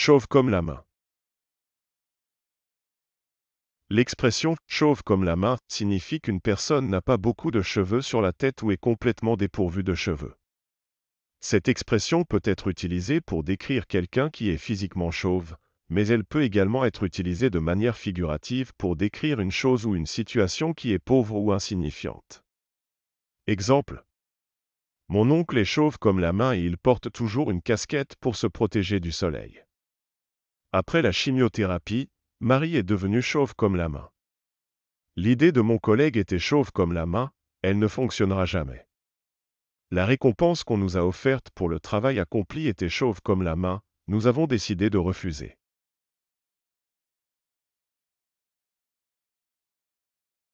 chauve comme la main. L'expression chauve comme la main signifie qu'une personne n'a pas beaucoup de cheveux sur la tête ou est complètement dépourvue de cheveux. Cette expression peut être utilisée pour décrire quelqu'un qui est physiquement chauve, mais elle peut également être utilisée de manière figurative pour décrire une chose ou une situation qui est pauvre ou insignifiante. Exemple. Mon oncle est chauve comme la main et il porte toujours une casquette pour se protéger du soleil. Après la chimiothérapie, Marie est devenue chauve comme la main. L'idée de mon collègue était chauve comme la main, elle ne fonctionnera jamais. La récompense qu'on nous a offerte pour le travail accompli était chauve comme la main, nous avons décidé de refuser.